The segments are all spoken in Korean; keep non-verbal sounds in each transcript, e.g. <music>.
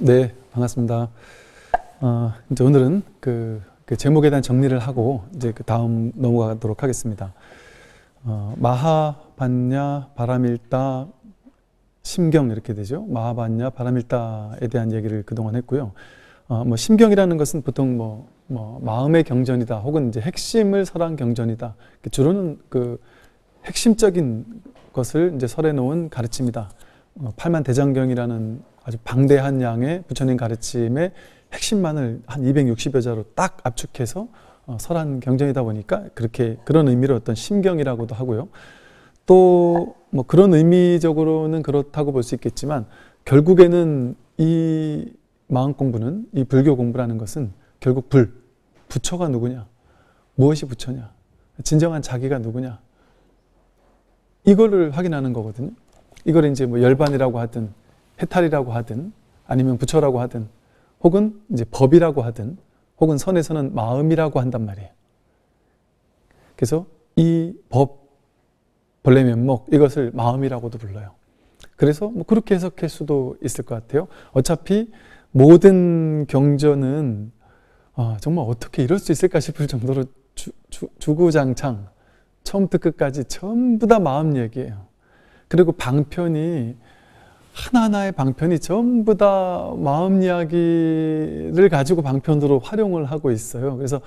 네, 반갑습니다. 어, 이제 오늘은 그, 그, 제목에 대한 정리를 하고 이제 그 다음 넘어가도록 하겠습니다. 어, 마하반야 바람일다 심경 이렇게 되죠. 마하반야 바람일다에 대한 얘기를 그동안 했고요. 어, 뭐 심경이라는 것은 보통 뭐, 뭐 마음의 경전이다 혹은 이제 핵심을 설한 경전이다. 주로는 그 핵심적인 것을 이제 설해 놓은 가르침이다. 어, 팔만 대장경이라는 아주 방대한 양의 부처님 가르침의 핵심만을 한 260여 자로 딱 압축해서 어, 설한 경전이다 보니까 그렇게 그런 의미로 어떤 심경이라고도 하고요. 또 뭐 그런 의미적으로는 그렇다고 볼 수 있겠지만 결국에는 이 마음 공부는 이 불교 공부라는 것은 결국 불 부처가 누구냐 무엇이 부처냐 진정한 자기가 누구냐 이거를 확인하는 거거든요. 이걸 이제 뭐 열반이라고 하든 해탈이라고 하든 아니면 부처라고 하든 혹은 이제 법이라고 하든 혹은 선에서는 마음이라고 한단 말이에요. 그래서 이 법, 벌레 면목 이것을 마음이라고도 불러요. 그래서 뭐 그렇게 해석할 수도 있을 것 같아요. 어차피 모든 경전은 아, 정말 어떻게 이럴 수 있을까 싶을 정도로 주, 주, 주구장창 처음부터 끝까지 전부 다 마음 얘기예요. 그리고 방편이 하나하나의 방편이 전부 다 마음 이야기를 가지고 방편으로 활용을 하고 있어요. 그래서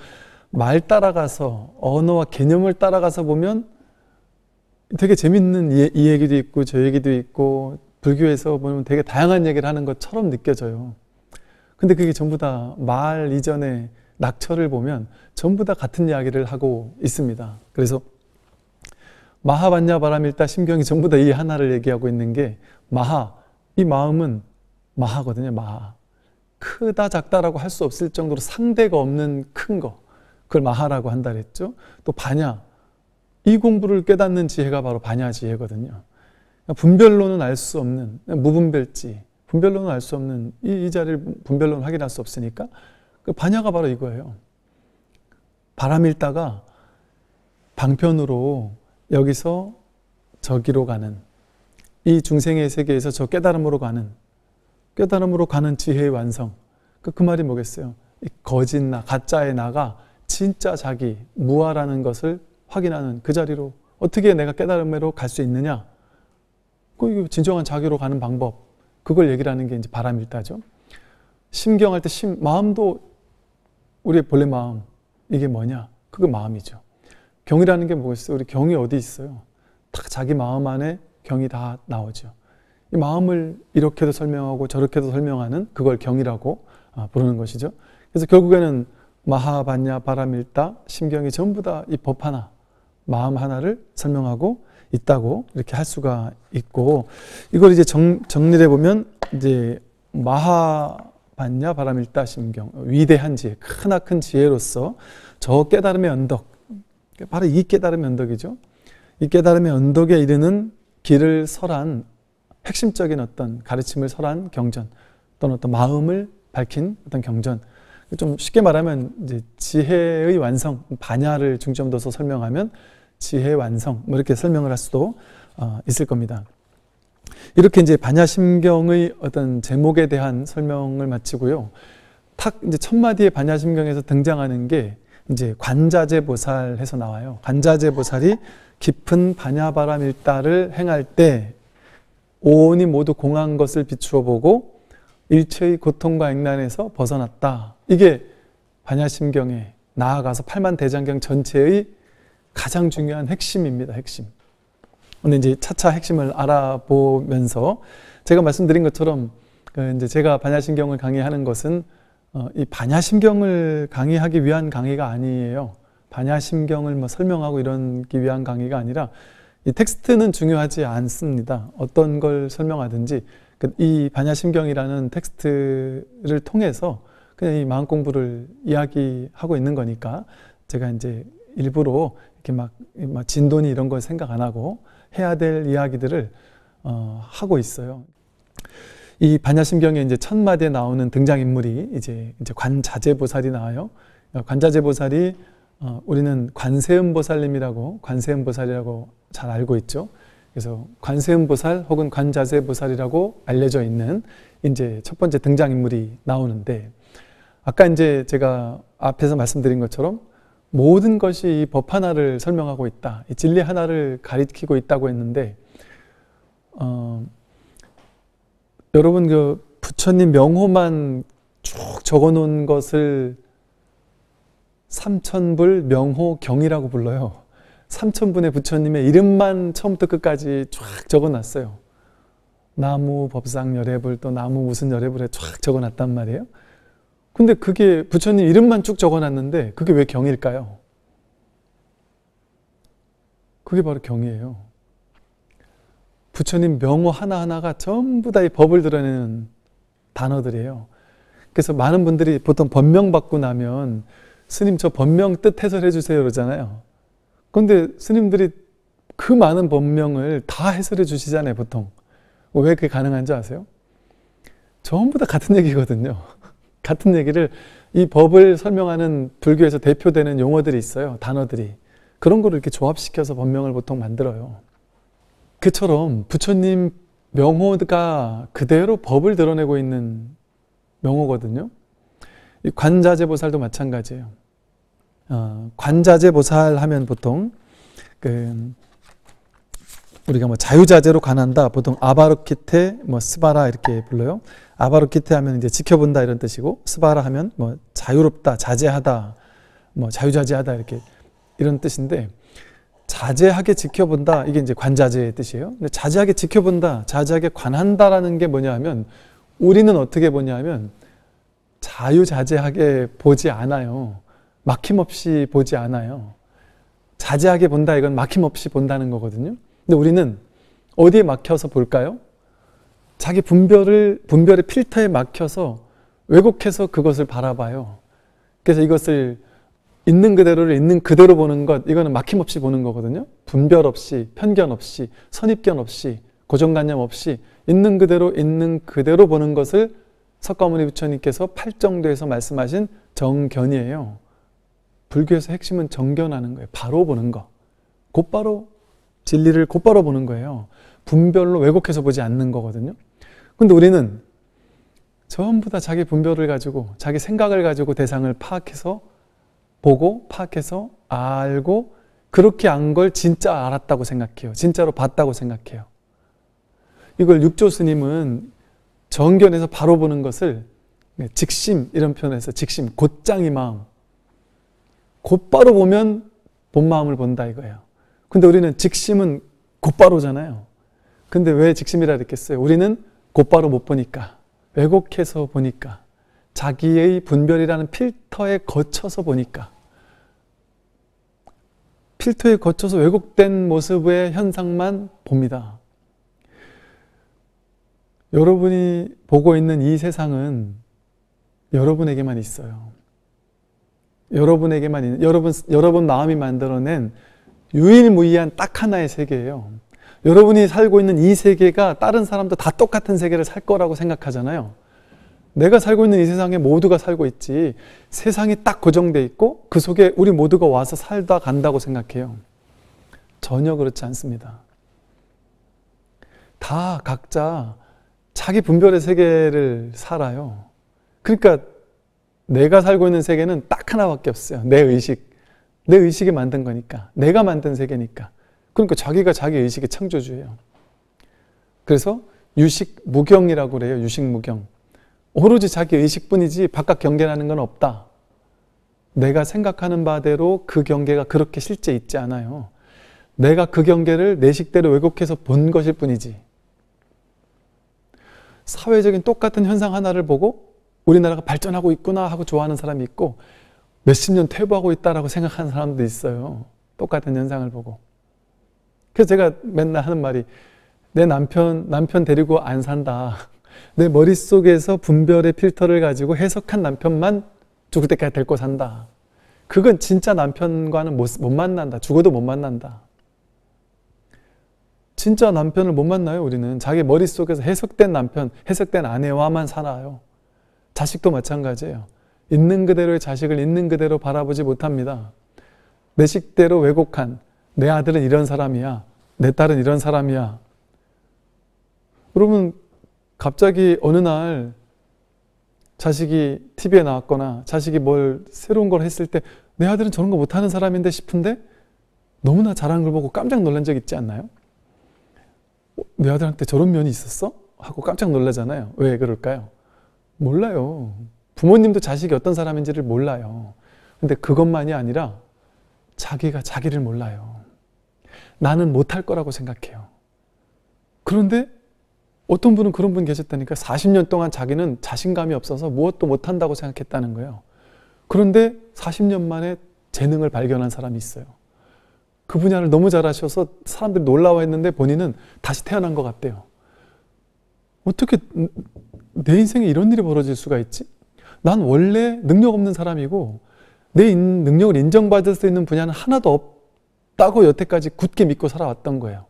말 따라가서 언어와 개념을 따라가서 보면 되게 재밌는 이, 이 얘기도 있고 저 얘기도 있고 불교에서 보면 되게 다양한 얘기를 하는 것처럼 느껴져요. 근데 그게 전부 다 말 이전에 낙처를 보면 전부 다 같은 이야기를 하고 있습니다. 그래서 마하반야 바람일다 심경이 전부 다 이 하나를 얘기하고 있는 게 마하 이 마음은 마하거든요, 마하. 크다 작다라고 할 수 없을 정도로 상대가 없는 큰 거. 그걸 마하라고 한다 그랬죠. 또 반야. 이 공부를 깨닫는 지혜가 바로 반야 지혜거든요. 그러니까 분별로는 알 수 없는 무분별지. 분별로는 알 수 없는 이, 이 자리를 분별로는 확인할 수 없으니까 그 반야가 바로 이거예요. 바람 일다가 방편으로 여기서 저기로 가는 이 중생의 세계에서 저 깨달음으로 가는 깨달음으로 가는 지혜의 완성. 그, 그 말이 뭐겠어요? 거짓 나, 가짜의 나가 진짜 자기, 무아라는 것을 확인하는 그 자리로 어떻게 내가 깨달음으로 갈 수 있느냐? 그 진정한 자기로 가는 방법. 그걸 얘기 하는 게 이제 바람일다죠. 심경할 때 심, 마음도 우리의 본래 마음. 이게 뭐냐? 그게 마음이죠. 경이라는 게 뭐겠어요? 우리 경이 어디 있어요? 딱 자기 마음 안에 경이 다 나오죠. 마음을 이렇게도 설명하고 저렇게도 설명하는 그걸 경이라고 아, 부르는 것이죠. 그래서 결국에는 마하반야 바라밀다 심경이 전부 다 이 법 하나 마음 하나를 설명하고 있다고 이렇게 할 수가 있고 이걸 이제 정, 정리해 보면 이제 마하반야 바라밀다 심경 위대한 지혜 크나큰 지혜로서 저 깨달음의 언덕 바로 이 깨달음의 언덕이죠. 이 깨달음의 언덕에 이르는 길을 설한 핵심적인 어떤 가르침을 설한 경전 또는 어떤 마음을 밝힌 어떤 경전 좀 쉽게 말하면 이제 지혜의 완성 반야를 중점 둬서 설명하면 지혜 완성 뭐 이렇게 설명을 할 수도 어, 있을 겁니다. 이렇게 이제 반야심경의 어떤 제목에 대한 설명을 마치고요. 탁 이제 첫 마디에 반야심경에서 등장하는 게 이제 관자재 보살해서 나와요. 관자재 보살이 깊은 반야바람 일다를 행할 때온이 모두 공한 것을 비추어 보고 일체의 고통과 액난에서 벗어났다. 이게 반야심경에 나아가서 팔만대장경 전체의 가장 중요한 핵심입니다. 핵심. 오늘 이제 차차 핵심을 알아보면서 제가 말씀드린 것처럼 그 이제 제가 반야심경을 강의하는 것은 어, 이 반야심경을 강의하기 위한 강의가 아니에요. 반야심경을 뭐 설명하고 이런기 위한 강의가 아니라 이 텍스트는 중요하지 않습니다. 어떤 걸 설명하든지 그 이 반야심경이라는 텍스트를 통해서 그냥 이 마음 공부를 이야기하고 있는 거니까 제가 이제 일부러 이렇게 막, 진돈이 이런 걸 생각 안 하고 해야 될 이야기들을 어, 하고 있어요. 이 반야심경에 이제 첫 마디에 나오는 등장인물이 이제, 이제 관자재보살이 나와요. 관자재보살이 어, 우리는 관세음보살님이라고 관세음보살이라고 잘 알고 있죠. 그래서 관세음보살 혹은 관자세보살이라고 알려져 있는 이제 첫 번째 등장인물이 나오는데 아까 이제 제가 앞에서 말씀드린 것처럼 모든 것이 법 하나를 설명하고 있다. 진리 하나를 가리키고 있다고 했는데 어, 여러분 그 부처님 명호만 쭉 적어놓은 것을 삼천불 명호경이라고 불러요. 삼천분의 부처님의 이름만 처음부터 끝까지 쫙 적어놨어요. 나무 법상 열애불 또 나무 무슨 열애불에 쫙 적어놨단 말이에요. 근데 그게 부처님 이름만 쭉 적어놨는데 그게 왜 경일까요? 그게 바로 경이에요. 부처님 명호 하나하나가 전부 다이 법을 드러내는 단어들이에요. 그래서 많은 분들이 보통 법명 받고 나면 스님 저 법명 뜻 해설해 주세요 그러잖아요. 그런데 스님들이 그 많은 법명을 다 해설해 주시잖아요 보통. 어, 왜 그게 가능한 줄 아세요? 전부 다 같은 얘기거든요. <laughs> 같은 얘기를 이 법을 설명하는 불교에서 대표되는 용어들이 있어요. 단어들이. 그런 거를 이렇게 조합시켜서 법명을 보통 만들어요. 그처럼 부처님 명호가 그대로 법을 드러내고 있는 명호거든요. 관자재 보살도 마찬가지예요. 어, 관자재 보살 하면 보통 그 우리가 뭐 자유자재로 관한다 보통 아바로키테 뭐 스바라 이렇게 불러요. 아바로키테 하면 이제 지켜본다 이런 뜻이고 스바라 하면 뭐 자유롭다 자제하다 뭐 자유자재하다 이렇게 이런 뜻인데 자제하게 지켜본다 이게 이제 관자재의 뜻이에요. 근데 자제하게 지켜본다 자제하게 관한다라는 게 뭐냐 하면 우리는 어떻게 보냐 하면 자유자재하게 보지 않아요. 막힘없이 보지 않아요. 자제하게 본다 이건 막힘없이 본다는 거거든요. 근데 우리는 어디에 막혀서 볼까요? 자기 분별을 분별의 필터에 막혀서 왜곡해서 그것을 바라봐요. 그래서 이것을 있는 그대로를 있는 그대로 보는 것 이거는 막힘없이 보는 거거든요. 분별 없이 편견 없이 선입견 없이 고정관념 없이 있는 그대로 있는 그대로 보는 것을 석가모니 부처님께서 팔정도에서 말씀하신 정견이에요. 불교에서 핵심은 정견하는 거예요. 바로 보는 거. 곧바로 진리를 곧바로 보는 거예요. 분별로 왜곡해서 보지 않는 거거든요. 근데 우리는 전부 다 자기 분별을 가지고 자기 생각을 가지고 대상을 파악해서 보고 파악해서 알고 그렇게 안 걸 진짜 알았다고 생각해요. 진짜로 봤다고 생각해요. 이걸 육조 스님은 정견에서 바로 보는 것을 직심 이런 표현에서 직심 곧장이 마음 곧바로 보면 본 마음을 본다 이거예요. 근데 우리는 직심은 곧바로잖아요. 근데 왜 직심이라 그랬겠어요? 우리는 곧바로 못 보니까 왜곡해서 보니까 자기의 분별이라는 필터에 거쳐서 보니까 필터에 거쳐서 왜곡된 모습의 현상만 봅니다. 여러분이 보고 있는 이 세상은 여러분에게만 있어요. 여러분에게만 있는, 여러분, 여러분 마음이 만들어낸 유일무이한 딱 하나의 세계예요. 여러분이 살고 있는 이 세계가 다른 사람도 다 똑같은 세계를 살 거라고 생각하잖아요. 내가 살고 있는 이 세상에 모두가 살고 있지 세상이 딱 고정돼 있고 그 속에 우리 모두가 와서 살다 간다고 생각해요. 전혀 그렇지 않습니다. 다 각자 자기 분별의 세계를 살아요. 그러니까 내가 살고 있는 세계는 딱 하나밖에 없어요. 내 의식. 내 의식이 만든 거니까. 내가 만든 세계니까. 그러니까 자기가 자기 의식의 창조주예요. 그래서 유식 무경이라고 그래요. 유식 무경. 오로지 자기 의식뿐이지 바깥 경계라는 건 없다. 내가 생각하는 바대로 그 경계가 그렇게 실제 있지 않아요. 내가 그 경계를 내 식대로 왜곡해서 본 것일 뿐이지. 사회적인 똑같은 현상 하나를 보고 우리나라가 발전하고 있구나 하고 좋아하는 사람이 있고 몇십 년 퇴보하고 있다라고 생각하는 사람도 있어요. 똑같은 현상을 보고. 그래서 제가 맨날 하는 말이 내 남편, 남편 데리고 안 산다. 내 머릿속에서 분별의 필터를 가지고 해석한 남편만 죽을 때까지 데리고 산다. 그건 진짜 남편과는 못, 못 만난다. 죽어도 못 만난다. 진짜 남편을 못 만나요, 우리는. 자기 머릿속에서 해석된 남편, 해석된 아내와만 살아요. 자식도 마찬가지예요. 있는 그대로의 자식을 있는 그대로 바라보지 못합니다. 내 식대로 왜곡한 내 아들은 이런 사람이야. 내 딸은 이런 사람이야. 여러분, 갑자기 어느 날 자식이 TV에 나왔거나 자식이 뭘 새로운 걸 했을 때 내 아들은 저런 거 못하는 사람인데 싶은데 너무나 잘한 걸 보고 깜짝 놀란 적 있지 않나요? 내 아들한테 저런 면이 있었어? 하고 깜짝 놀라잖아요. 왜 그럴까요? 몰라요. 부모님도 자식이 어떤 사람인지를 몰라요. 근데 그것만이 아니라 자기가 자기를 몰라요. 나는 못할 거라고 생각해요. 그런데 어떤 분은 그런 분 계셨다니까 40년 동안 자기는 자신감이 없어서 무엇도 못한다고 생각했다는 거예요. 그런데 40년 만에 재능을 발견한 사람이 있어요. 그 분야를 너무 잘하셔서 사람들이 놀라워했는데 본인은 다시 태어난 것 같대요. 어떻게 내 인생에 이런 일이 벌어질 수가 있지? 난 원래 능력 없는 사람이고 내 능력을 인정받을 수 있는 분야는 하나도 없다고 여태까지 굳게 믿고 살아왔던 거예요.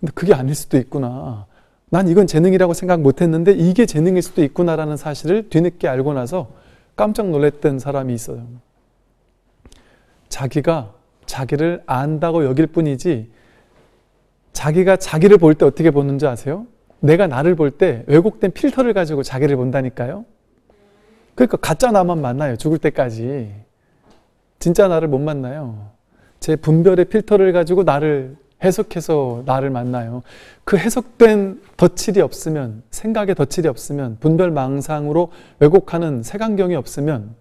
근데 그게 아닐 수도 있구나. 난 이건 재능이라고 생각 못 했는데 이게 재능일 수도 있구나라는 사실을 뒤늦게 알고 나서 깜짝 놀랐던 사람이 있어요. 자기가 자기를 안다고 여길 뿐이지 자기가 자기를 볼 때 어떻게 보는지 아세요? 내가 나를 볼 때 왜곡된 필터를 가지고 자기를 본다니까요. 그러니까 가짜 나만 만나요. 죽을 때까지. 진짜 나를 못 만나요. 제 분별의 필터를 가지고 나를 해석해서 나를 만나요. 그 해석된 덧칠이 없으면, 생각의 덧칠이 없으면, 분별 망상으로 왜곡하는 색안경이 없으면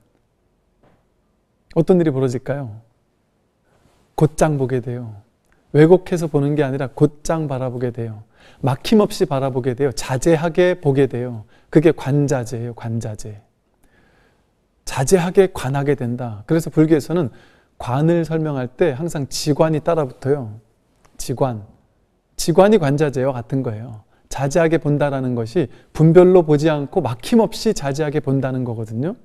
어떤 일이 벌어질까요? 곧장 보게 돼요. 왜곡해서 보는 게 아니라 곧장 바라보게 돼요. 막힘없이 바라보게 돼요. 자제하게 보게 돼요. 그게 관자재예요, 관자재. 자제하게 관하게 된다. 그래서 불교에서는 관을 설명할 때 항상 지관이 따라붙어요. 지관. 지관이 관자재와 같은 거예요. 자제하게 본다라는 것이 분별로 보지 않고 막힘없이 자제하게 본다는 거거든요.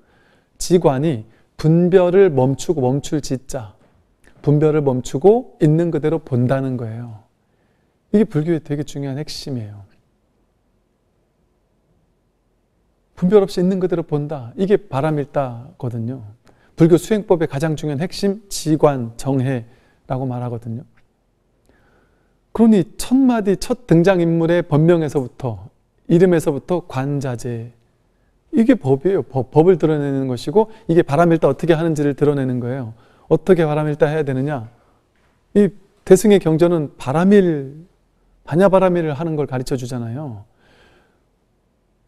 지관이 분별을 멈추고 멈출 지자. 분별을 멈추고 있는 그대로 본다는 거예요. 이게 불교의 되게 중요한 핵심이에요. 분별 없이 있는 그대로 본다. 이게 바람일다거든요. 불교 수행법의 가장 중요한 핵심 지관 정해라고 말하거든요. 그러니 첫 마디 첫 등장 인물의 법명에서부터 이름에서부터 관자재 이게 법이에요. 법, 을 드러내는 것이고 이게 바람일다 어떻게 하는지를 드러내는 거예요. 어떻게 바람일다 해야 되느냐? 이 대승의 경전은 바람일, 반야바람일을 하는 걸 가르쳐 주잖아요.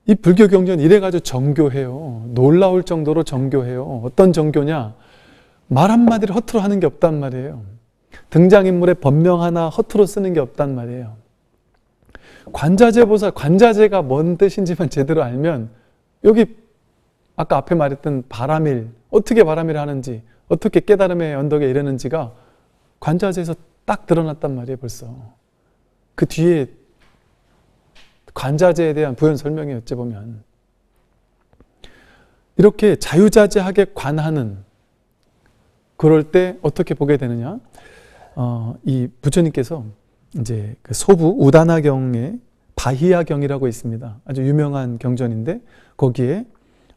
이 불교 경전 이래가지고 정교해요. 놀라울 정도로 정교해요. 어떤 정교냐? 말 한마디를 허투루 하는 게 없단 말이에요. 등장인물의 법명 하나 허투루 쓰는 게 없단 말이에요. 관자재 보살, 관자재가 뭔 뜻인지만 제대로 알면 여기 아까 앞에 말했던 바람일, 어떻게 바람일 하는지 어떻게 깨달음의 언덕에 이르는지가 관자재에서 딱 드러났단 말이에요, 벌써. 그 뒤에 관자재에 대한 부연 설명이 어찌 보면 이렇게 자유자재하게 관하는 그럴 때 어떻게 보게 되느냐? 어, 이 부처님께서 이제 그 소부 우단화경의 바히야경이라고 있습니다. 아주 유명한 경전인데 거기에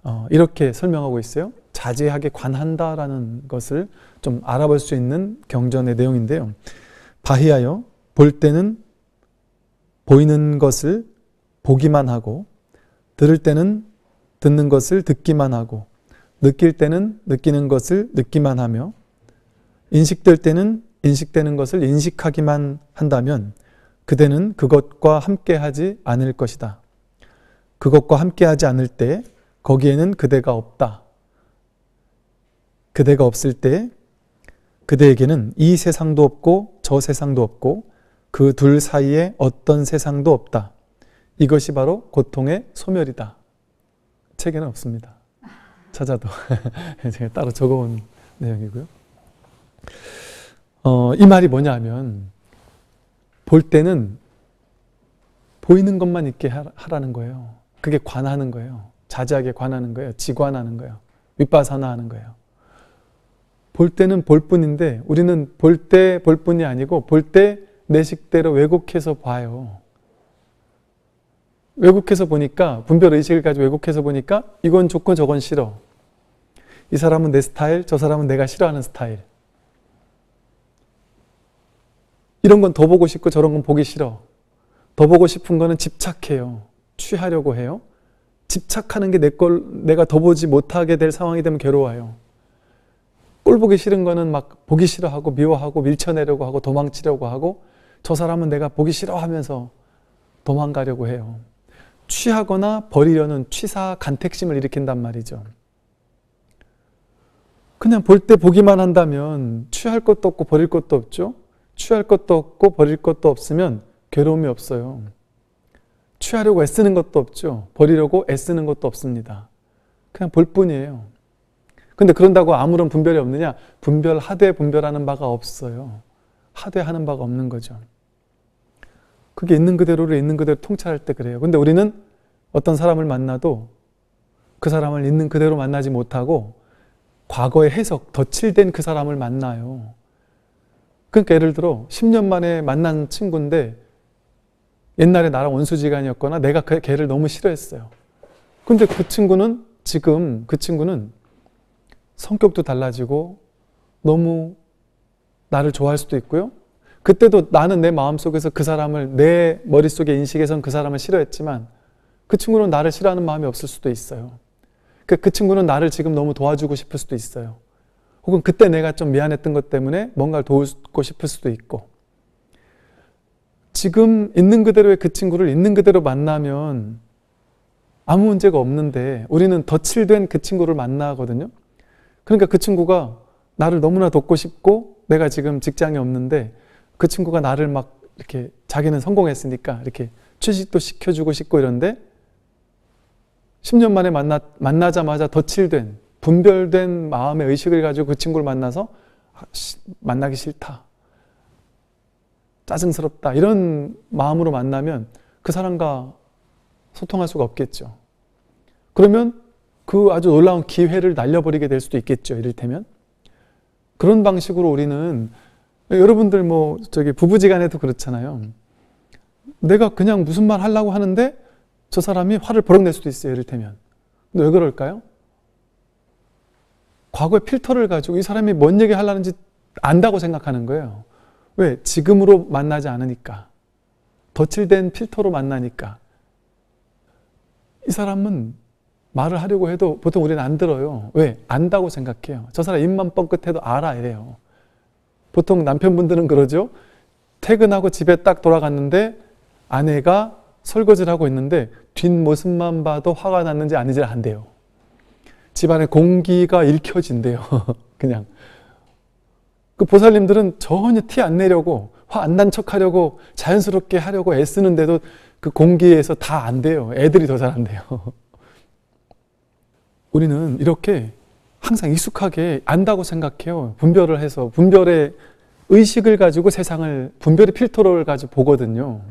어, 이렇게 설명하고 있어요. 자제하게 관한다라는 것을 좀 알아볼 수 있는 경전의 내용인데요. 바히하여 볼 때는 보이는 것을 보기만 하고 들을 때는 듣는 것을 듣기만 하고 느낄 때는 느끼는 것을 느끼만 하며 인식될 때는 인식되는 것을 인식하기만 한다면 그대는 그것과 함께하지 않을 것이다. 그것과 함께하지 않을 때 거기에는 그대가 없다. 그대가 없을 때 그대에게는 이 세상도 없고 저 세상도 없고 그 둘 사이에 어떤 세상도 없다. 이것이 바로 고통의 소멸이다. 책에는 없습니다. 찾아도 <laughs> 제가 따로 적어온 내용이고요. 어, 이 말이 뭐냐 하면 볼 때는 보이는 것만 있게 하라는 거예요. 그게 관하는 거예요. 자제하게 관하는 거예요. 지관하는 거예요. 윗바사나 하는 거예요. 볼 때는 볼 뿐인데 우리는 볼 때 볼 뿐이 아니고 볼 때 내 식대로 왜곡해서 봐요. 왜곡해서 보니까 분별 의식을 가지고 왜곡해서 보니까 이건 좋고 저건 싫어. 이 사람은 내 스타일, 저 사람은 내가 싫어하는 스타일. 이런 건 더 보고 싶고 저런 건 보기 싫어. 더 보고 싶은 거는 집착해요. 취하려고 해요. 집착하는 게 내 걸 내가 더 보지 못하게 될 상황이 되면 괴로워요. 꼴 보기 싫은 거는 막 보기 싫어하고 미워하고 밀쳐내려고 하고 도망치려고 하고 저 사람은 내가 보기 싫어하면서 도망가려고 해요. 취하거나 버리려는 취사 간택심을 일으킨단 말이죠. 그냥 볼 때 보기만 한다면 취할 것도 없고 버릴 것도 없죠. 취할 것도 없고 버릴 것도 없으면 괴로움이 없어요. 취하려고 애쓰는 것도 없죠. 버리려고 애쓰는 것도 없습니다. 그냥 볼 뿐이에요. 근데 그런다고 아무런 분별이 없느냐? 분별하되 분별하는 바가 없어요. 하되 하는 바가 없는 거죠. 그게 있는 그대로를 있는 그대로 통찰할 때 그래요. 근데 우리는 어떤 사람을 만나도 그 사람을 있는 그대로 만나지 못하고 과거의 해석, 덧칠된 그 사람을 만나요. 그러니까 예를 들어 10년 만에 만난 친구인데 옛날에 나랑 원수지간이었거나 내가 걔를 그 너무 싫어했어요. 근데 그 친구는 지금 그 친구는 성격도 달라지고 너무 나를 좋아할 수도 있고요. 그때도 나는 내 마음속에서 그 사람을 내 머릿속에 인식에선 그 사람을 싫어했지만 그 친구는 나를 싫어하는 마음이 없을 수도 있어요. 그, 그 친구는 나를 지금 너무 도와주고 싶을 수도 있어요. 혹은 그때 내가 좀 미안했던 것 때문에 뭔가를 도우고 싶을 수도 있고 지금 있는 그대로의 그 친구를 있는 그대로 만나면 아무 문제가 없는데 우리는 덧칠된 그 친구를 만나거든요. 그러니까 그 친구가 나를 너무나 돕고 싶고 내가 지금 직장이 없는데 그 친구가 나를 막 이렇게 자기는 성공했으니까 이렇게 취직도 시켜주고 싶고 이런데 10년 만에 만나, 만나자마자 덧칠된 분별된 마음의 의식을 가지고 그 친구를 만나서 아, 만나기 싫다. 짜증스럽다. 이런 마음으로 만나면 그 사람과 소통할 수가 없겠죠. 그러면 그 아주 놀라운 기회를 날려버리게 될 수도 있겠죠. 이를테면. 그런 방식으로 우리는 여러분들 뭐 저기 부부지간에도 그렇잖아요. 내가 그냥 무슨 말 하려고 하는데 저 사람이 화를 버럭 낼 수도 있어요. 이를테면. 근데 왜 그럴까요? 과거의 필터를 가지고 이 사람이 뭔 얘기 하려는지 안다고 생각하는 거예요. 왜? 지금으로 만나지 않으니까. 덧칠된 필터로 만나니까. 이 사람은 말을 하려고 해도 보통 우리는 안 들어요. 왜? 안다고 생각해요. 저 사람 입만 뻥끗해도 알아 이래요. 보통 남편분들은 그러죠. 퇴근하고 집에 딱 돌아갔는데 아내가 설거지를 하고 있는데 뒷모습만 봐도 화가 났는지 아닌지를 안 돼요. 집안에 공기가 읽혀진대요. <laughs> 그냥. 그 보살님들은 전혀 티 안 내려고 화 안 난 척하려고 자연스럽게 하려고 애쓰는데도 그 공기에서 다 안 돼요. 애들이 더 잘 안 돼요. <laughs> 우리는 이렇게 항상 익숙하게 안다고 생각해요. 분별을 해서 분별의 의식을 가지고 세상을 분별의 필터를 가지고 보거든요.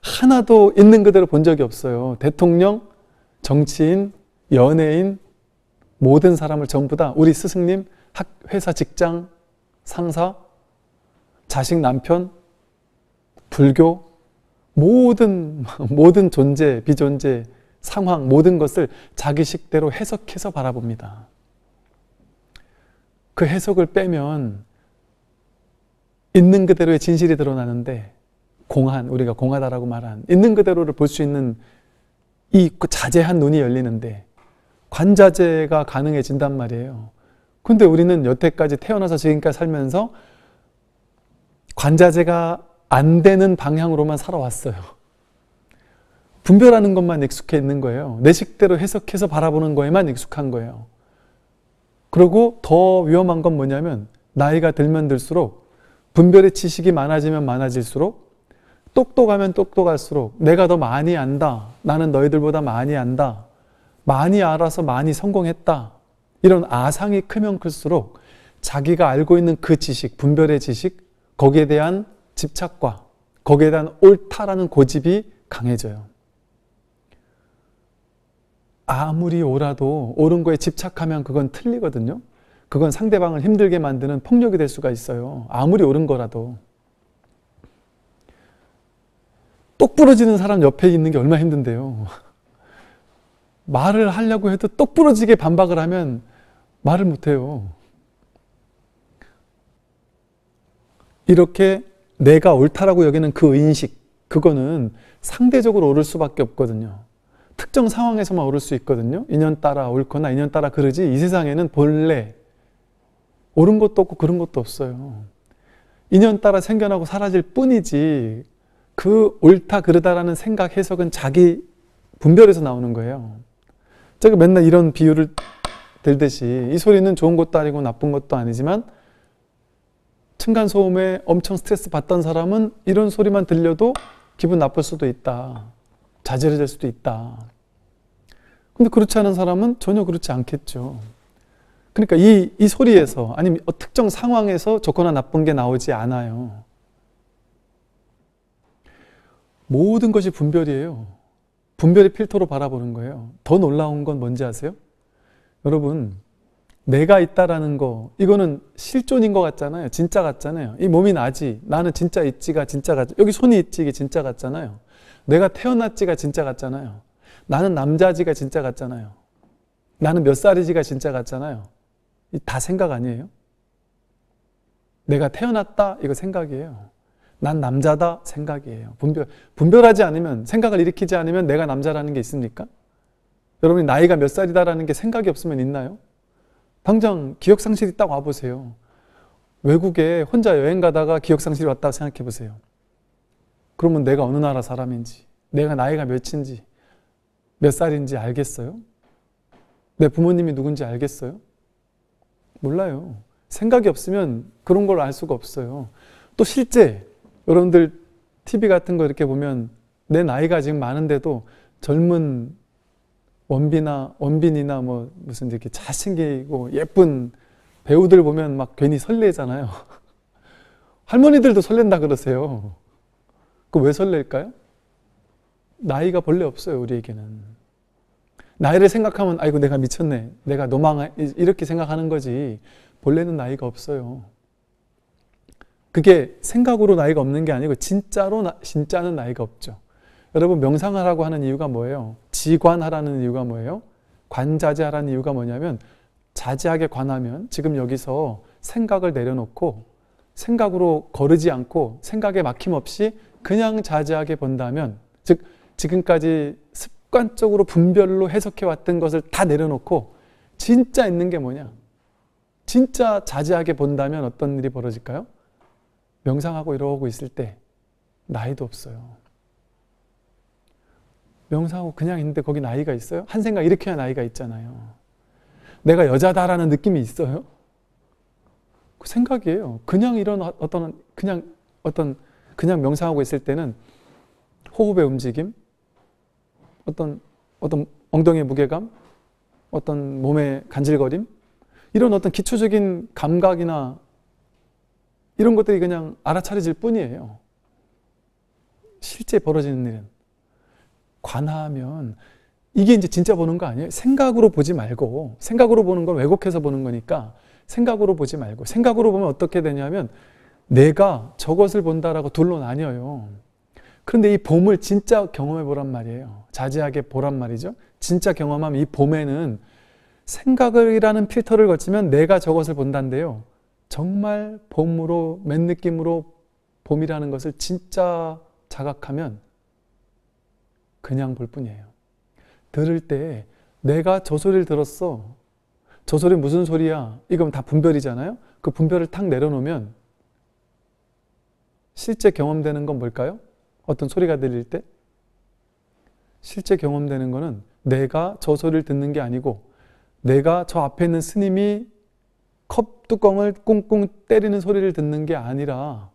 하나도 있는 그대로 본 적이 없어요. 대통령, 정치인, 연예인, 모든 사람을 전부 다 우리 스승님, 학, 회사, 직장, 상사, 자식, 남편, 불교, 모든, <laughs> 모든 존재, 비존재, 상황, 모든 것을 자기식대로 해석해서 바라봅니다. 그 해석을 빼면 있는 그대로의 진실이 드러나는데 공한, 우리가 공하다라고 말한 있는 그대로를 볼 수 있는 이 그 자제한 눈이 열리는데 관자재가 가능해진단 말이에요. 근데 우리는 여태까지 태어나서 지금까지 살면서 관자재가 안 되는 방향으로만 살아왔어요. 분별하는 것만 익숙해 있는 거예요. 내 식대로 해석해서 바라보는 거에만 익숙한 거예요. 그리고 더 위험한 건 뭐냐면 나이가 들면 들수록 분별의 지식이 많아지면 많아질수록 똑똑하면 똑똑할수록 내가 더 많이 안다. 나는 너희들보다 많이 안다. 많이 알아서 많이 성공했다. 이런 아상이 크면 클수록 자기가 알고 있는 그 지식, 분별의 지식, 거기에 대한 집착과 거기에 대한 옳다라는 고집이 강해져요. 아무리 오라도 옳은 거에 집착하면 그건 틀리거든요. 그건 상대방을 힘들게 만드는 폭력이 될 수가 있어요. 아무리 옳은 거라도. 똑 부러지는 사람 옆에 있는 게 얼마나 힘든데요. <laughs> 말을 하려고 해도 똑 부러지게 반박을 하면 말을 못해요. 이렇게 내가 옳다라고 여기는 그 인식, 그거는 상대적으로 오를 수밖에 없거든요. 특정 상황에서만 오를 수 있거든요. 인연 따라 옳거나 인연 따라 그러지 이 세상에는 본래 옳은 것도 없고 그런 것도 없어요. 인연 따라 생겨나고 사라질 뿐이지 그 옳다 그르다라는 생각 해석은 자기 분별에서 나오는 거예요. 제가 맨날 이런 비유를 들듯이 이 소리는 좋은 것도 아니고 나쁜 것도 아니지만 층간소음에 엄청 스트레스 받던 사람은 이런 소리만 들려도 기분 나쁠 수도 있다. 자제될 수도 있다. 근데 그렇지 않은 사람은 전혀 그렇지 않겠죠. 그러니까 이, 이 소리에서, 아니면 어, 특정 상황에서 좋거나 나쁜 게 나오지 않아요. 모든 것이 분별이에요. 분별의 필터로 바라보는 거예요. 더 놀라운 건 뭔지 아세요? 여러분, 내가 있다라는 거, 이거는 실존인 것 같잖아요. 진짜 같잖아요. 이 몸이 나지, 나는 진짜 있지가 진짜 같 여기 손이 있지, 이게 진짜 같잖아요. 내가 태어났지가 진짜 같잖아요. 나는 남자지가 진짜 같잖아요. 나는 몇 살이지가 진짜 같잖아요. 다 생각 아니에요? 내가 태어났다 이거 생각이에요. 난 남자다 생각이에요. 분별 분별하지 않으면 생각을 일으키지 않으면 내가 남자라는 게 있습니까? 여러분이 나이가 몇 살이다라는 게 생각이 없으면 있나요? 당장 기억 상실이 딱 와보세요. 외국에 혼자 여행 가다가 기억 상실이 왔다 생각해 보세요. 그러면 내가 어느 나라 사람인지, 내가 나이가 몇인지, 몇 살인지 알겠어요? 내 부모님이 누군지 알겠어요? 몰라요. 생각이 없으면 그런 걸 알 수가 없어요. 또 실제 여러분들 TV 같은 거 이렇게 보면 내 나이가 지금 많은데도 젊은 원비나 원빈이나 뭐 무슨 이렇게 잘생기고 예쁜 배우들 보면 막 괜히 설레잖아요. <laughs> 할머니들도 설렌다 그러세요. 그왜 설렐까요? 나이가 벌레 없어요, 우리에게는. 나이를 생각하면, 아이고, 내가 미쳤네. 내가 노망, 이렇게 생각하는 거지. 본래는 나이가 없어요. 그게 생각으로 나이가 없는 게 아니고, 진짜로, 나, 진짜는 나이가 없죠. 여러분, 명상하라고 하는 이유가 뭐예요? 지관하라는 이유가 뭐예요? 관자재하라는 이유가 뭐냐면, 자제하게 관하면 지금 여기서 생각을 내려놓고 생각으로 거르지 않고 생각에 막힘 없이 그냥 자제하게 본다면 즉 지금까지 습관적으로 분별로 해석해왔던 것을 다 내려놓고 진짜 있는 게 뭐냐 진짜 자제하게 본다면 어떤 일이 벌어질까요? 명상하고 이러고 있을 때 나이도 없어요. 명상하고 그냥 있는데 거기 나이가 있어요? 한 생각 일으켜야 나이가 있잖아요. 내가 여자다라는 느낌이 있어요? 그 생각이에요. 그냥 이런 어, 어떤 그냥 어떤 그냥 명상하고 있을 때는 호흡의 움직임, 어떤 어떤 엉덩이의 무게감, 어떤 몸의 간질거림 이런 어떤 기초적인 감각이나 이런 것들이 그냥 알아차려질 뿐이에요. 실제 벌어지는 일은 관하면 이게 이제 진짜 보는 거 아니에요? 생각으로 보지 말고 생각으로 보는 걸 왜곡해서 보는 거니까 생각으로 보지 말고 생각으로 보면 어떻게 되냐면 내가 저것을 본다라고 둘로 나뉘어요. 그런데 이 봄을 진짜 경험해 보란 말이에요. 자제하게 보란 말이죠. 진짜 경험하면 이 봄에는 생각이라는 필터를 거치면 내가 저것을 본다인데요. 정말 봄으로, 맨 느낌으로 봄이라는 것을 진짜 자각하면 그냥 볼 뿐이에요. 들을 때 내가 저 소리를 들었어. 저 소리 무슨 소리야? 이건 다 분별이잖아요. 그 분별을 탁 내려놓으면 실제 경험되는 건 뭘까요? 어떤 소리가 들릴 때? 실제 경험되는 거는 내가 저 소리를 듣는 게 아니고 내가 저 앞에 있는 스님이 컵 뚜껑을 꽁꽁 때리는 소리를 듣는 게 아니라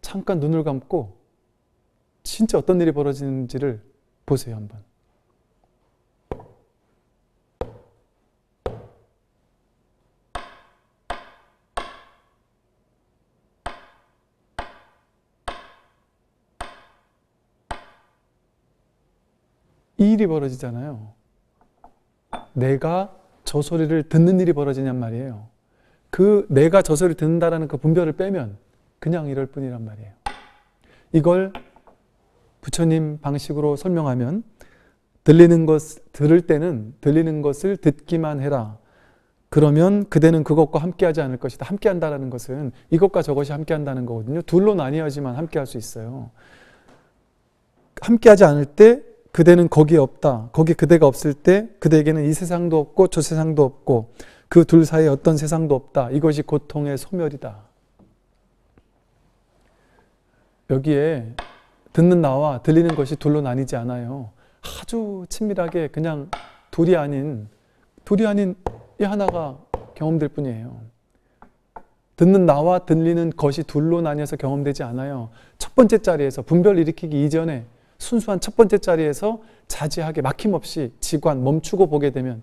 잠깐 눈을 감고 진짜 어떤 일이 벌어지는지를 보세요 한번. 이 일이 벌어지잖아요. 내가 저 소리를 듣는 일이 벌어지냔 말이에요. 그 내가 저 소리를 듣는다라는 그 분별을 빼면 그냥 이럴 뿐이란 말이에요. 이걸 부처님 방식으로 설명하면 들리는 것 들을 때는 들리는 것을 듣기만 해라. 그러면 그대는 그것과 함께하지 않을 것이다. 함께한다라는 것은 이것과 저것이 함께한다는 거거든요. 둘로 나뉘어지만 함께할 수 있어요. 함께하지 않을 때 그대는 거기 없다. 거기 그대가 없을 때 그대에게는 이 세상도 없고 저 세상도 없고 그 둘 사이에 어떤 세상도 없다. 이것이 고통의 소멸이다. 여기에 듣는 나와 들리는 것이 둘로 나뉘지 않아요. 아주 친밀하게 그냥 둘이 아닌 둘이 아닌 이 하나가 경험될 뿐이에요. 듣는 나와 들리는 것이 둘로 나뉘어서 경험되지 않아요. 첫 번째 자리에서 분별 일으키기 이전에 순수한 첫 번째 자리에서 자지하게 막힘없이 지관 멈추고 보게 되면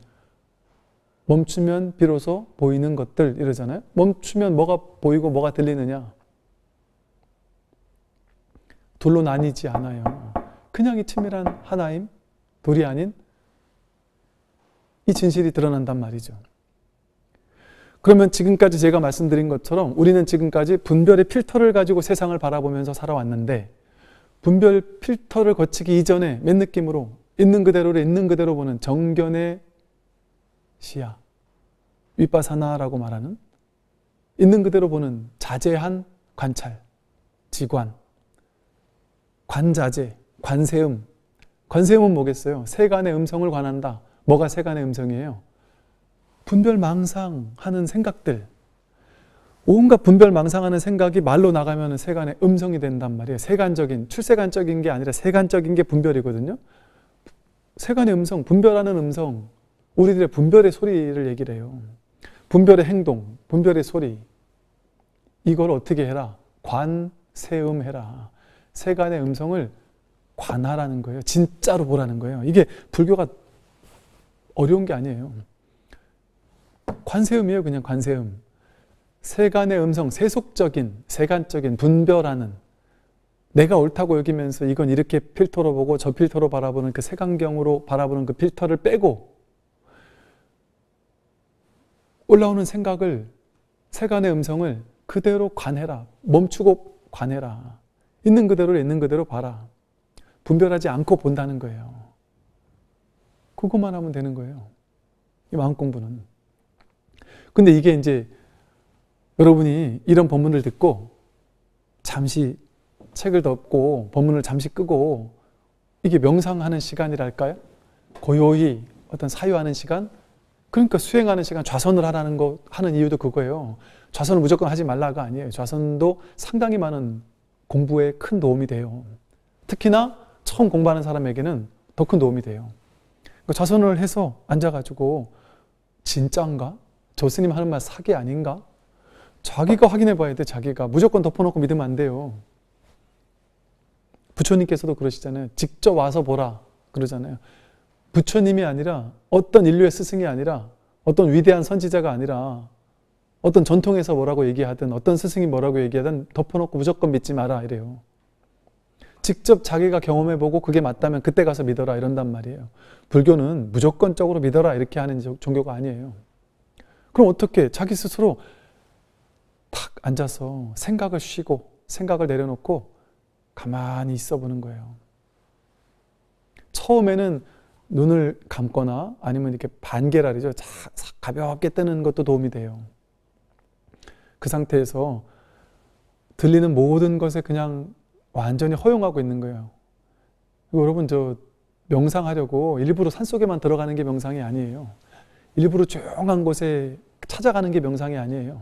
멈추면 비로소 보이는 것들 이러잖아요. 멈추면 뭐가 보이고 뭐가 들리느냐? 둘로 나뉘지 않아요. 그냥 이 치밀한 하나임, 둘이 아닌 이 진실이 드러난단 말이죠. 그러면 지금까지 제가 말씀드린 것처럼 우리는 지금까지 분별의 필터를 가지고 세상을 바라보면서 살아왔는데 분별 필터를 거치기 이전에 맨 느낌으로 있는 그대로를 있는 그대로 보는 정견의 시야 윗바사나라고 말하는 있는 그대로 보는 자제한 관찰, 지관, 관자재, 관세음 관세음은 뭐겠어요? 세간의 음성을 관한다 뭐가 세간의 음성이에요? 분별망상하는 생각들 온갖 분별망상하는 생각이 말로 나가면 세간의 음성이 된단 말이에요. 세간적인, 출세간적인 게 아니라 세간적인 게 분별이거든요. 세간의 음성, 분별하는 음성, 우리들의 분별의 소리를 얘기를 해요. 분별의 행동, 분별의 소리. 이걸 어떻게 해라? 관세음해라. 세간의 음성을 관하라는 거예요. 진짜로 보라는 거예요. 이게 불교가 어려운 게 아니에요. 관세음이에요, 그냥 관세음. 세간의 음성, 세속적인, 세간적인 분별하는 내가 옳다고 여기면서 이건 이렇게 필터로 보고 저 필터로 바라보는 그세간경으로 바라보는 그 필터를 빼고 올라오는 생각을 세간의 음성을 그대로 관해라. 멈추고 관해라. 있는 그대로 있는 그대로 봐라. 분별하지 않고 본다는 거예요. 그것만 하면 되는 거예요. 이 마음 공부는. 근데 이게 이제 여러분이 이런 본문을 듣고 잠시 책을 덮고 본문을 잠시 끄고 이게 명상하는 시간이랄까요? 고요히 어떤 사유하는 시간? 그러니까 수행하는 시간 좌선을 하라는 거 하는 이유도 그거예요. 좌선을 무조건 하지 말라가 아니에요. 좌선도 상당히 많은 공부에 큰 도움이 돼요. 특히나 처음 공부하는 사람에게는 더 큰 도움이 돼요. 그러니까 좌선을 해서 앉아가지고 진짜인가? 조스님 하는 말 사기 아닌가? 자기가 확인해 봐야 돼, 자기가. 무조건 덮어놓고 믿으면 안 돼요. 부처님께서도 그러시잖아요. 직접 와서 보라. 그러잖아요. 부처님이 아니라 어떤 인류의 스승이 아니라 어떤 위대한 선지자가 아니라 어떤 전통에서 뭐라고 얘기하든 어떤 스승이 뭐라고 얘기하든 덮어놓고 무조건 믿지 마라 이래요. 직접 자기가 경험해보고 그게 맞다면 그때 가서 믿어라 이런단 말이에요. 불교는 무조건적으로 믿어라 이렇게 하는 종교가 아니에요. 그럼 어떻게 자기 스스로 탁 앉아서 생각을 쉬고 생각을 내려놓고 가만히 있어 보는 거예요. 처음에는 눈을 감거나 아니면 이렇게 반개랄이죠. 가볍게 뜨는 것도 도움이 돼요. 그 상태에서 들리는 모든 것에 그냥 완전히 허용하고 있는 거예요. 여러분 저 명상하려고 일부러 산속에만 들어가는 게 명상이 아니에요. 일부러 조용한 곳에 찾아가는 게 명상이 아니에요.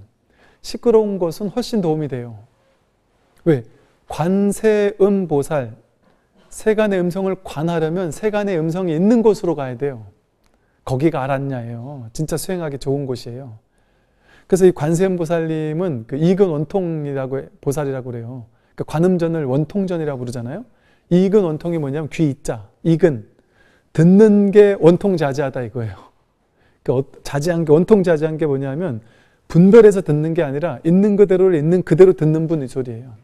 시끄러운 것은 훨씬 도움이 돼요. 왜? 관세음 보살. 세간의 음성을 관하려면 세간의 음성이 있는 곳으로 가야 돼요. 거기가 알았냐예요. 진짜 수행하기 좋은 곳이에요. 그래서 이 관세음 보살님은 그 이근 원통이라고 보살이라고 그래요. 그 관음전을 원통전이라고 부르잖아요. 이근 원통이 뭐냐면 귀 이자, 이근 듣는 게 원통자지하다 이거예요. 그 어, 자지한 게 원통자지한 게 뭐냐면 분별해서 듣는 게 아니라 있는 그대로를 있는 그대로 듣는 분이 소리예요.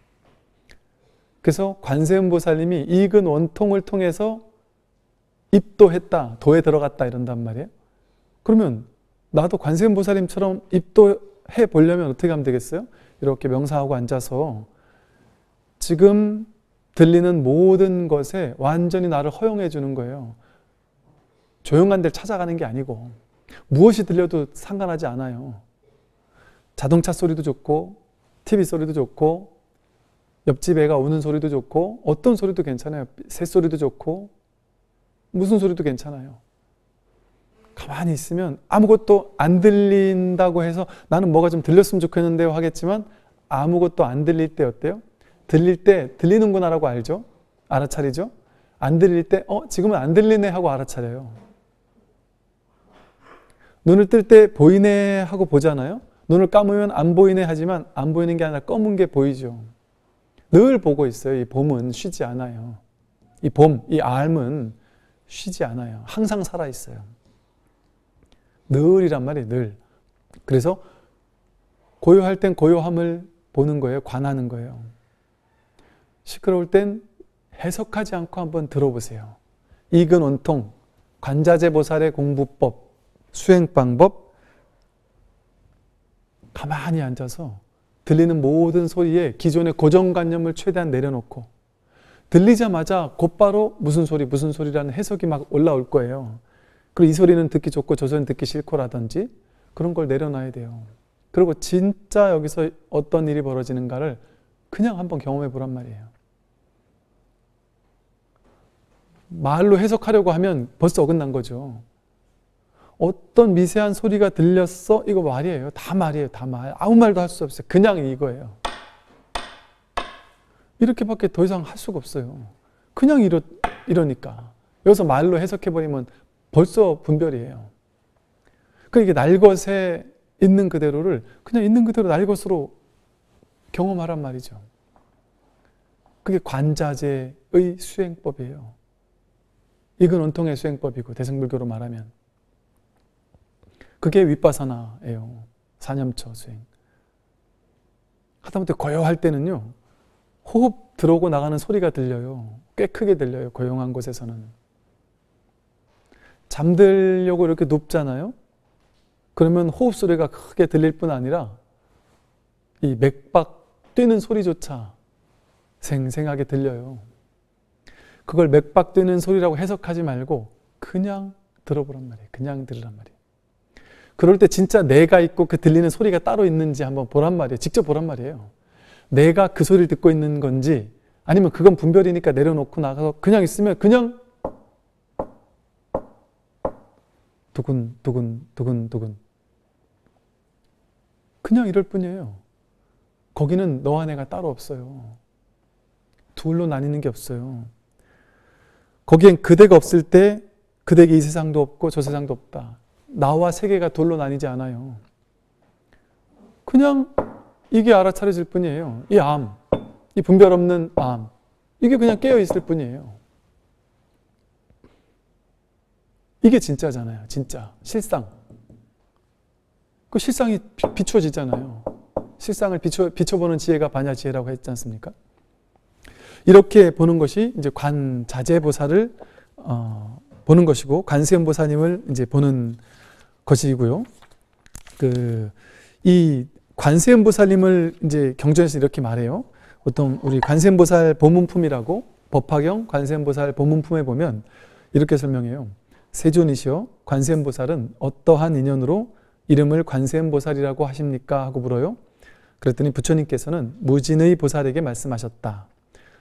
그래서 관세음 보살님 이익은 원통을 통해서 입도했다, 도에 들어갔다 이런단 말이에요. 그러면 나도 관세음 보살님처럼 입도해 보려면 어떻게 하면 되겠어요? 이렇게 명상하고 앉아서 지금 들리는 모든 것에 완전히 나를 허용해 주는 거예요. 조용한 데를 찾아가는 게 아니고 무엇이 들려도 상관하지 않아요. 자동차 소리도 좋고 TV 소리도 좋고 옆집 애가 우는 소리도 좋고 어떤 소리도 괜찮아요. 새소리도 좋고 무슨 소리도 괜찮아요. 가만히 있으면 아무것도 안 들린다고 해서 나는 뭐가 좀 들렸으면 좋겠는데요 하겠지만 아무것도 안 들릴 때 어때요? 들릴 때 들리는구나 라고 알죠? 알아차리죠? 안 들릴 때 어? 지금은 안 들리네 하고 알아차려요. 눈을 뜰 때 보이네 하고 보잖아요. 눈을 감으면 안 보이네 하지만 안 보이는 게 아니라 검은 게 보이죠. 늘 보고 있어요. 이 봄은 쉬지 않아요. 이 봄, 이 알은 쉬지 않아요. 항상 살아 있어요. 늘이란 말이 늘. 그래서 고요할 땐 고요함을 보는 거예요. 관하는 거예요. 시끄러울 땐 해석하지 않고 한번 들어보세요. 이근 온통 관자재 보살의 공부법, 수행 방법, 가만히 앉아서 들리는 모든 소리에 기존의 고정관념을 최대한 내려놓고 들리자마자 곧바로 무슨 소리 무슨 소리라는 해석이 막 올라올 거예요. 그리고 이 소리는 듣기 좋고 저 소리는 듣기 싫고라든지 그런 걸 내려놔야 돼요. 그리고 진짜 여기서 어떤 일이 벌어지는가를 그냥 한번 경험해 보란 말이에요. 말로 해석하려고 하면 벌써 어긋난 거죠. 어떤 미세한 소리가 들렸어? 이거 말이에요. 다 말이에요. 다 말. 아무 말도 할 수 없어요. 그냥 이거예요. 이렇게밖에 더 이상 할 수가 없어요. 그냥 이러, 이러니까. 여기서 말로 해석해버리면 벌써 분별이에요. 그 이게 날것에 있는 그대로를 그냥 있는 그대로 날것으로 경험하란 말이죠. 그게 관자재의 수행법이에요. 이건 온통의 수행법이고 대승불교로 말하면 그게 윗바사나예요. 사념처 수행. 하다못해 고요할 때는요. 호흡 들어오고 나가는 소리가 들려요. 꽤 크게 들려요. 고용한 곳에서는. 잠들려고 이렇게 눕잖아요. 그러면 호흡 소리가 크게 들릴 뿐 아니라 이 맥박 뛰는 소리조차 생생하게 들려요. 그걸 맥박 뛰는 소리라고 해석하지 말고 그냥 들어보란 말이에요. 그냥 들으란 말이에요. 그럴 때 진짜 내가 있고 그 들리는 소리가 따로 있는지 한번 보란 말이에요. 직접 보란 말이에요. 내가 그 소리를 듣고 있는 건지 아니면 그건 분별이니까 내려놓고 나가서 그냥 있으면 그냥 두근 두근 두근 두근 그냥 이럴 뿐이에요. 거기는 너와 내가 따로 없어요. 둘로 나뉘는 게 없어요. 거기엔 그대가 없을 때 그대에게 이 세상도 없고 저 세상도 없다. 나와 세계가 돌로 나뉘지 않아요. 그냥 이게 알아차려질 뿐이에요. 이 암, 이 분별 없는 암, 이게 그냥 깨어있을 뿐이에요. 이게 진짜잖아요. 진짜. 실상. 그 실상이 비,춰지잖아요 실상을 비춰, 비춰보는 지혜가 반야 지혜라고 했지 않습니까? 이렇게 보는 것이 이제 관자재보살을 어, 보는 것이고 관세음 보사님을 이제 보는 것이고요. 그 이 관세음 보살님을 이제 경전에서 이렇게 말해요. 보통 우리 관세음 보살 보문품이라고 법화경 관세음 보살 보문품에 보면 이렇게 설명해요. 세존이시여 관세음 보살은 어떠한 인연으로 이름을 관세음 보살이라고 하십니까 하고 물어요. 그랬더니 부처님께서는 무진의 보살에게 말씀하셨다.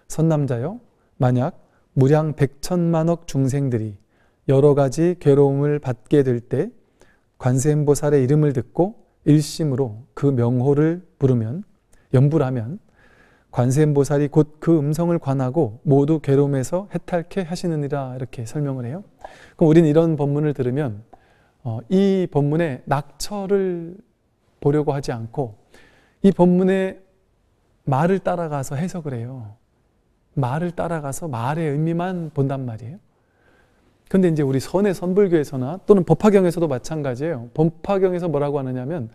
선남자여 만약 무량 백천만억 중생들이 여러 가지 괴로움을 받게 될 때 관세음보살의 이름을 듣고 일심으로 그 명호를 부르면 연불하면 관세음보살이 곧 그 음성을 관하고 모두 괴로움에서 해탈케 하시느니라 이렇게 설명을 해요. 그럼 우린 이런 법문을 들으면 어, 이 법문의 낙처를 보려고 하지 않고 이 법문의 말을 따라가서 해석을 해요. 말을 따라가서 말의 의미만 본단 말이에요. 근데 이제 우리 선의 선불교에서나 또는 법화경에서도 마찬가지예요. 법화경에서 뭐라고 하느냐면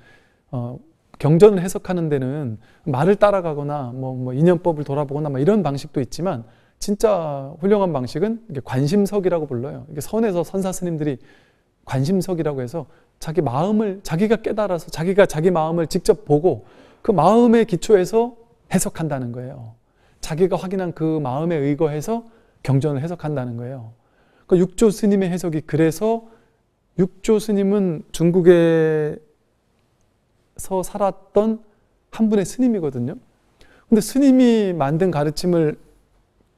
어, 경전을 해석하는 데는 말을 따라가거나 뭐, 뭐 인연법을 돌아보거나 뭐 이런 방식도 있지만 진짜 훌륭한 방식은 관심석이라고 불러요. 이게 선에서 선사 스님들이 관심석이라고 해서 자기 마음을 자기가 깨달아서 자기가 자기 마음을 직접 보고 그 마음의 기초에서 해석한다는 거예요. 자기가 확인한 그 마음에 의거해서 경전을 해석한다는 거예요. 그러니까 육조 스님의 해석이 그래서 육조 스님은 중국에서 살았던 한 분의 스님이거든요. 근데 스님이 만든 가르침을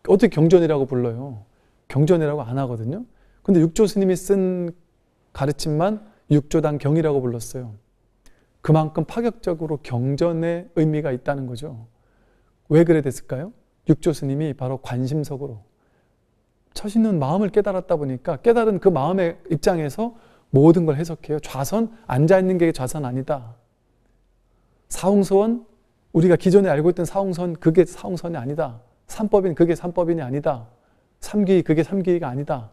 어떻게 경전이라고 불러요? 경전이라고 안 하거든요. 근데 육조 스님이 쓴 가르침만 육조단 경이라고 불렀어요. 그만큼 파격적으로 경전의 의미가 있다는 거죠. 왜 그래 됐을까요? 육조 스님이 바로 관심석으로 처신은 마음을 깨달았다 보니까 깨달은 그 마음의 입장에서 모든 걸 해석해요. 좌선, 앉아있는 게 좌선 아니다. 사홍선, 우리가 기존에 알고 있던 사홍선, 그게 사홍선이 아니다. 삼법인, 그게 삼법인이 아니다. 삼기, 그게 삼기가 아니다.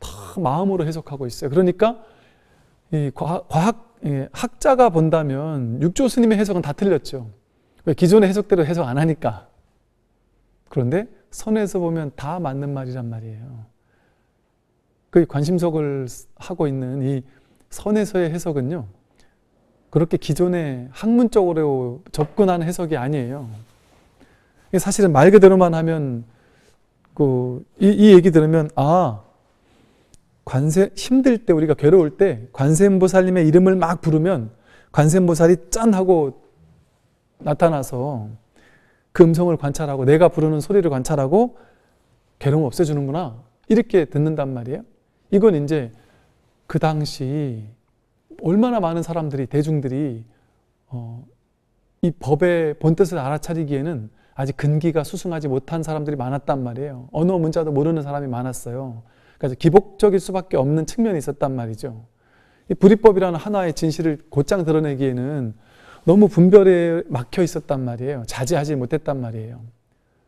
다 마음으로 해석하고 있어요. 그러니까 이 과학, 과학 예, 학자가 본다면 육조 스님의 해석은 다 틀렸죠. 왜 기존의 해석대로 해석 안 하니까. 그런데 선에서 보면 다 맞는 말이란 말이에요. 그 관심석을 하고 있는 이 선에서의 해석은요. 그렇게 기존의 학문적으로 접근한 해석이 아니에요. 사실은 말 그대로만 하면 그 이, 이 얘기 들으면 아 관세 힘들 때 우리가 괴로울 때 관세음보살님의 이름을 막 부르면 관세음보살이 짠 하고 나타나서 그 음성을 관찰하고 내가 부르는 소리를 관찰하고 괴로움 없애주는구나 이렇게 듣는단 말이에요. 이건 이제 그 당시 얼마나 많은 사람들이 대중들이 어, 이 법의 본뜻을 알아차리기에는 아직 근기가 수승하지 못한 사람들이 많았단 말이에요. 언어 문자도 모르는 사람이 많았어요. 그래서 기복적일 수밖에 없는 측면이 있었단 말이죠. 이 불이법이라는 하나의 진실을 곧장 드러내기에는 너무 분별에 막혀 있었단 말이에요. 자제하지 못했단 말이에요.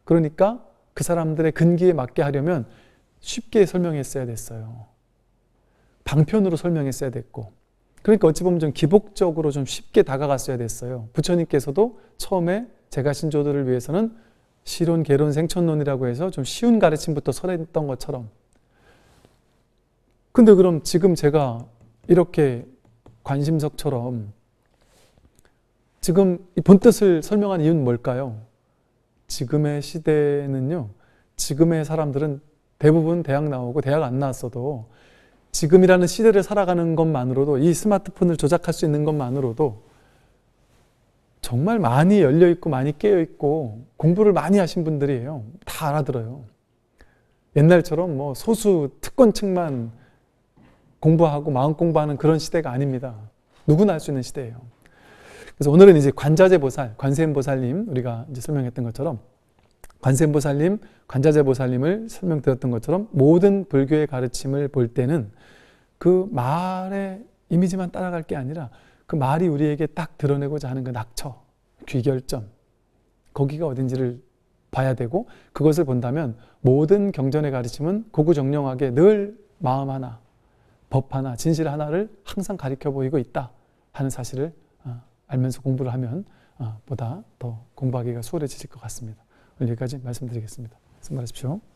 그러니까 그 사람들의 근기에 맞게 하려면 쉽게 설명했어야 됐어요. 방편으로 설명했어야 됐고. 그러니까 어찌 보면 좀 기복적으로 좀 쉽게 다가갔어야 됐어요. 부처님께서도 처음에 제가 신조들을 위해서는 실론 개론, 생천론이라고 해서 좀 쉬운 가르침부터 설했던 것처럼. 근데 그럼 지금 제가 이렇게 관심석처럼 지금 이 본뜻을 설명한 이유는 뭘까요? 지금의 시대는요, 지금의 사람들은 대부분 대학 나오고 대학 안 나왔어도 지금이라는 시대를 살아가는 것만으로도 이 스마트폰을 조작할 수 있는 것만으로도 정말 많이 열려있고 많이 깨어있고 공부를 많이 하신 분들이에요. 다 알아들어요. 옛날처럼 뭐 소수 특권층만 공부하고 마음 공부하는 그런 시대가 아닙니다. 누구나 할 수 있는 시대예요. 그래서 오늘은 이제 관자재 보살, 관세음 보살님 우리가 이제 설명했던 것처럼 관세음 보살님, 관자재 보살님을 설명드렸던 것처럼 모든 불교의 가르침을 볼 때는 그 말의 이미지만 따라갈 게 아니라 그 말이 우리에게 딱 드러내고자 하는 그 낙처, 귀결점, 거기가 어딘지를 봐야 되고 그것을 본다면 모든 경전의 가르침은 고구정령하게 늘 마음 하나, 법 하나, 진실 하나를 항상 가리켜 보이고 있다 하는 사실을 알면서 공부를 하면 어, 보다 더 공부하기가 수월해질 것 같습니다. 여기까지 말씀드리겠습니다. 말씀하십시오.